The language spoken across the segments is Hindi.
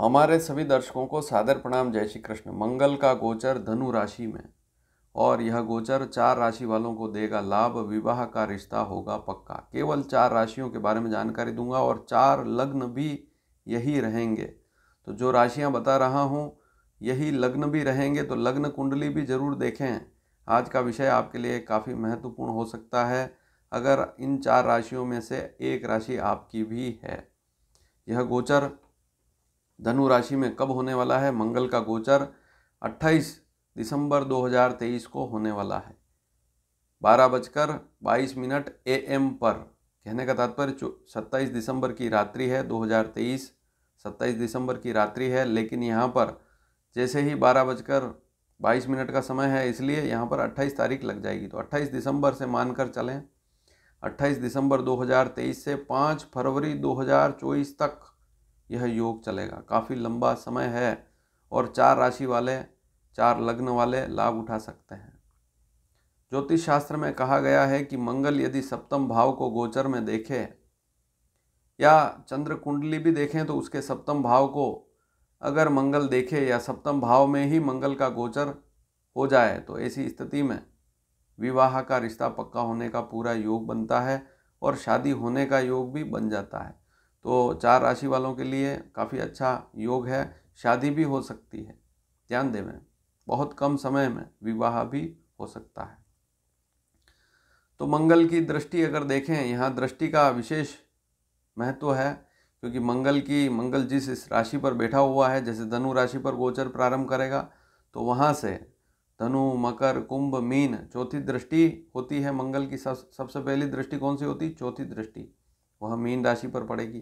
हमारे सभी दर्शकों को सादर प्रणाम जय श्री कृष्ण मंगल का गोचर धनु राशि में और यह गोचर चार राशि वालों को देगा लाभ विवाह का रिश्ता होगा पक्का केवल चार राशियों के बारे में जानकारी दूंगा और चार लग्न भी यही रहेंगे तो जो राशियां बता रहा हूं यही लग्न भी रहेंगे तो लग्न कुंडली भी ज़रूर देखें आज का विषय आपके लिए काफ़ी महत्वपूर्ण हो सकता है अगर इन चार राशियों में से एक राशि आपकी भी है यह गोचर धनु राशि में कब होने वाला है मंगल का गोचर 28 दिसंबर 2023 को होने वाला है बारह बजकर बाईस मिनट ए एम पर कहने का तात्पर्य सत्ताईस दिसंबर की रात्रि है 2023 27 दिसंबर की रात्रि है लेकिन यहाँ पर जैसे ही बारह बजकर बाईस मिनट का समय है इसलिए यहाँ पर अट्ठाईस तारीख लग जाएगी तो अट्ठाईस दिसंबर से मानकर चलें अट्ठाईस दिसंबर 2023 से 5 फरवरी 2024 तक यह योग चलेगा काफ़ी लंबा समय है और चार राशि वाले चार लग्न वाले लाभ उठा सकते हैं ज्योतिष शास्त्र में कहा गया है कि मंगल यदि सप्तम भाव को गोचर में देखे या चंद्र कुंडली भी देखें तो उसके सप्तम भाव को अगर मंगल देखे या सप्तम भाव में ही मंगल का गोचर हो जाए तो ऐसी स्थिति में विवाह का रिश्ता पक्का होने का पूरा योग बनता है और शादी होने का योग भी बन जाता है तो चार राशि वालों के लिए काफ़ी अच्छा योग है शादी भी हो सकती है ध्यान देवें बहुत कम समय में विवाह भी हो सकता है तो मंगल की दृष्टि अगर देखें यहाँ दृष्टि का विशेष महत्व है क्योंकि मंगल की मंगल जिस इस राशि पर बैठा हुआ है जैसे धनु राशि पर गोचर प्रारंभ करेगा तो वहाँ से धनु मकर कुंभ मीन चौथी दृष्टि होती है मंगल की सबसे पहली दृष्टि कौन सी होती चौथी दृष्टि वह मीन राशि पर पड़ेगी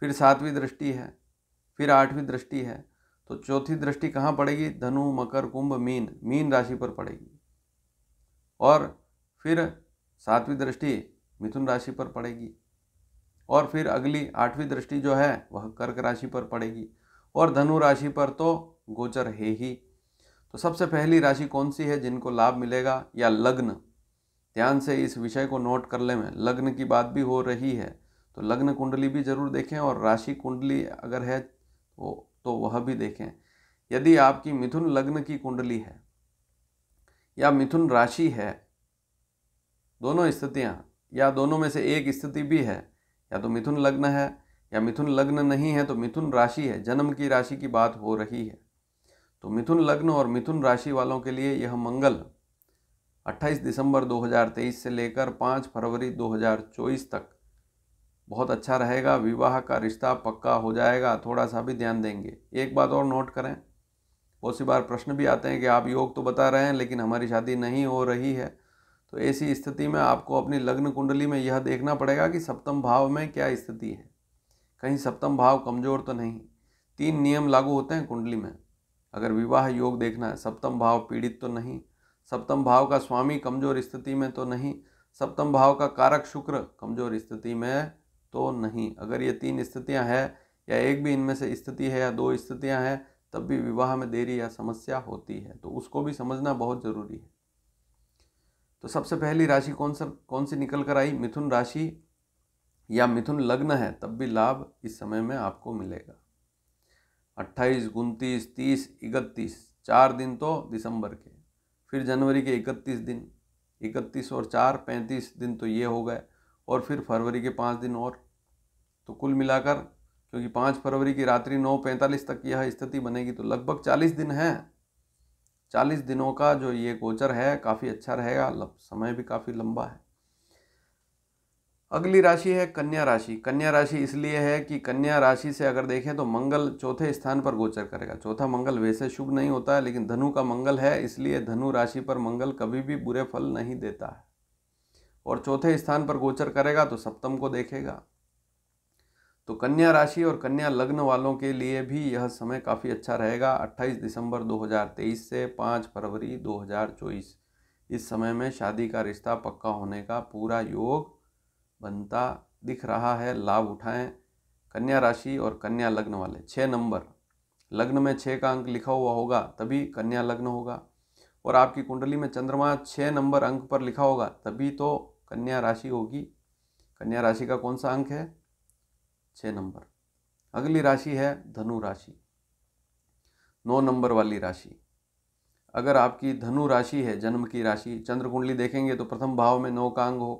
फिर सातवीं दृष्टि है फिर आठवीं दृष्टि है तो चौथी दृष्टि कहाँ पड़ेगी धनु मकर कुंभ मीन मीन राशि पर पड़ेगी और फिर सातवीं दृष्टि मिथुन राशि पर पड़ेगी और फिर अगली आठवीं दृष्टि जो है वह कर्क राशि पर पड़ेगी और धनु राशि पर तो गोचर है ही तो सबसे पहली राशि कौन सी है जिनको लाभ मिलेगा या लग्न ध्यान से इस विषय को नोट कर ले में लग्न की बात भी हो रही है तो लग्न कुंडली भी जरूर देखें और राशि कुंडली अगर है तो तो वह भी देखें यदि आपकी मिथुन लग्न की कुंडली है या मिथुन राशि है दोनों स्थितियाँ या दोनों में से एक स्थिति भी है या तो मिथुन लग्न है या मिथुन लग्न नहीं है तो मिथुन राशि है जन्म की राशि की बात हो रही है तो मिथुन लग्न और मिथुन राशि वालों के लिए यह मंगल 28 दिसंबर 2023 से लेकर 5 फरवरी 2024 तक बहुत अच्छा रहेगा विवाह का रिश्ता पक्का हो जाएगा थोड़ा सा भी ध्यान देंगे एक बात और नोट करें बहुत सी बार प्रश्न भी आते हैं कि आप योग तो बता रहे हैं लेकिन हमारी शादी नहीं हो रही है तो ऐसी स्थिति में आपको अपनी लग्न कुंडली में यह देखना पड़ेगा कि सप्तम भाव में क्या स्थिति है कहीं सप्तम भाव कमज़ोर तो नहीं तीन नियम लागू होते हैं कुंडली में अगर विवाह योग देखना है सप्तम भाव पीड़ित तो नहीं सप्तम भाव का स्वामी कमज़ोर स्थिति में तो नहीं सप्तम भाव का कारक शुक्र कमज़ोर स्थिति में तो नहीं अगर ये तीन स्थितियाँ हैं या एक भी इनमें से स्थिति है या दो स्थितियाँ हैं तब भी विवाह में देरी या समस्या होती है तो उसको भी समझना बहुत ज़रूरी है तो सबसे पहली राशि कौन सा कौन सी निकल कर आई मिथुन राशि या मिथुन लग्न है तब भी लाभ इस समय में आपको मिलेगा अट्ठाईस उनतीस तीस इकतीस चार दिन तो दिसंबर के फिर जनवरी के इकतीस दिन इकतीस और चार पैंतीस दिन तो ये हो गए और फिर फरवरी के पाँच दिन और तो कुल मिलाकर क्योंकि पाँच फरवरी की रात्रि नौ पैंतालीस तक यह स्थिति बनेगी तो लगभग चालीस दिन है चालीस दिनों का जो ये गोचर है काफ़ी अच्छा रहेगा समय भी काफ़ी लंबा है अगली राशि है कन्या राशि कन्या राशि इसलिए है कि कन्या राशि से अगर देखें तो मंगल चौथे स्थान पर गोचर करेगा चौथा मंगल वैसे शुभ नहीं होता है लेकिन धनु का मंगल है इसलिए धनु राशि पर मंगल कभी भी बुरे फल नहीं देता है और चौथे स्थान पर गोचर करेगा तो सप्तम को देखेगा तो कन्या राशि और कन्या लग्न वालों के लिए भी यह समय काफ़ी अच्छा रहेगा 28 दिसंबर 2023 से 5 फरवरी 2024 इस समय में शादी का रिश्ता पक्का होने का पूरा योग बनता दिख रहा है लाभ उठाएं कन्या राशि और कन्या लग्न वाले छः नंबर लग्न में छः का अंक लिखा हुआ होगा तभी कन्या लग्न होगा और आपकी कुंडली में चंद्रमा छः नंबर अंक पर लिखा होगा तभी तो कन्या राशि होगी कन्या राशि का कौन सा अंक है छ नंबर अगली राशि है धनु राशि नौ नंबर वाली राशि अगर आपकी धनु राशि है जन्म की राशि चंद्र कुंडली देखेंगे तो प्रथम भाव में नौ का अंक हो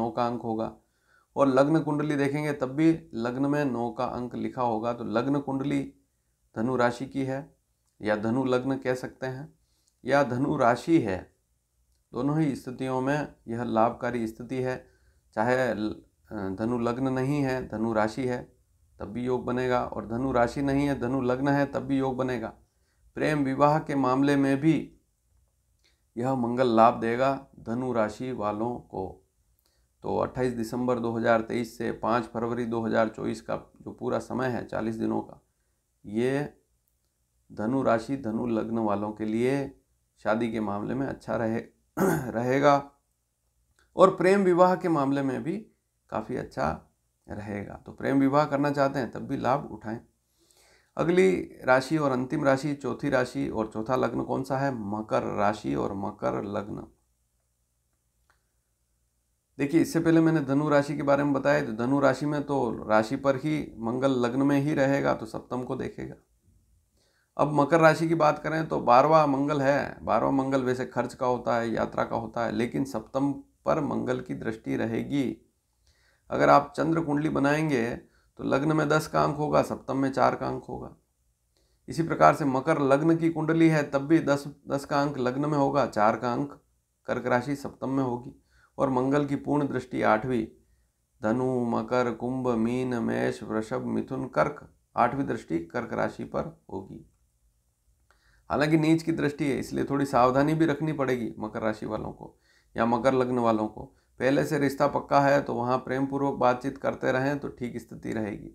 नौ का अंक होगा और लग्न कुंडली देखेंगे तब भी लग्न में नौ का अंक लिखा होगा तो लग्न कुंडली धनु राशि की है या धनु लग्न कह सकते हैं या धनु राशि है दोनों ही स्थितियों में यह लाभकारी स्थिति है चाहे धनु लग्न नहीं है धनु राशि है तब भी योग बनेगा और धनु राशि नहीं है धनु लग्न है तब भी योग बनेगा प्रेम विवाह के मामले में भी यह मंगल लाभ देगा धनु राशि वालों को तो 28 दिसंबर 2023 से 5 फरवरी 2024 का जो पूरा समय है 40 दिनों का ये धनु राशि धनु लग्न वालों के लिए शादी के मामले में अच्छा रहे रहेगा और प्रेम विवाह के मामले में भी काफ़ी अच्छा रहेगा तो प्रेम विवाह करना चाहते हैं तब भी लाभ उठाएं अगली राशि और अंतिम राशि चौथी राशि और चौथा लग्न कौन सा है मकर राशि और मकर लग्न देखिए इससे पहले मैंने धनु राशि के बारे में बताया तो धनु राशि में तो राशि पर ही मंगल लग्न में ही रहेगा तो सप्तम को देखेगा अब मकर राशि की बात करें तो बारवा मंगल है बारवा मंगल वैसे खर्च का होता है यात्रा का होता है लेकिन सप्तम पर मंगल की दृष्टि रहेगी अगर आप चंद्र कुंडली बनाएंगे तो लग्न में दस का अंक होगा सप्तम में चार का अंक होगा इसी प्रकार से मकर लग्न की कुंडली है तब भी दस दस का अंक लग्न में होगा चार का अंक कर्क राशि सप्तम में होगी और मंगल की पूर्ण दृष्टि आठवीं धनु मकर कुंभ मीन मेष वृषभ मिथुन कर्क आठवीं दृष्टि कर्क राशि पर होगी हालांकि नीच की दृष्टि है इसलिए थोड़ी सावधानी भी रखनी पड़ेगी मकर राशि वालों को या मकर लग्न वालों को पहले से रिश्ता पक्का है तो वहाँ प्रेम पूर्वक बातचीत करते रहें तो ठीक स्थिति रहेगी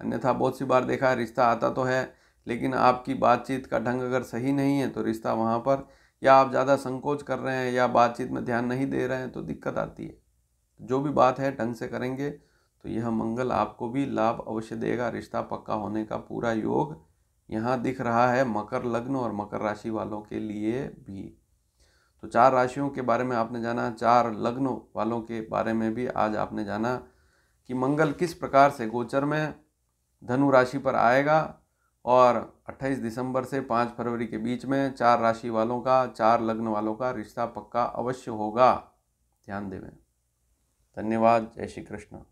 अन्यथा बहुत सी बार देखा है रिश्ता आता तो है लेकिन आपकी बातचीत का ढंग अगर सही नहीं है तो रिश्ता वहाँ पर या आप ज़्यादा संकोच कर रहे हैं या बातचीत में ध्यान नहीं दे रहे हैं तो दिक्कत आती है जो भी बात है ढंग से करेंगे तो यह मंगल आपको भी लाभ अवश्य देगा रिश्ता पक्का होने का पूरा योग यहाँ दिख रहा है मकर लग्न और मकर राशि वालों के लिए भी तो चार राशियों के बारे में आपने जाना चार लग्न वालों के बारे में भी आज आपने जाना कि मंगल किस प्रकार से गोचर में धनु राशि पर आएगा और 28 दिसंबर से 5 फरवरी के बीच में चार राशि वालों का चार लग्न वालों का रिश्ता पक्का अवश्य होगा ध्यान देवें धन्यवाद जय श्री कृष्ण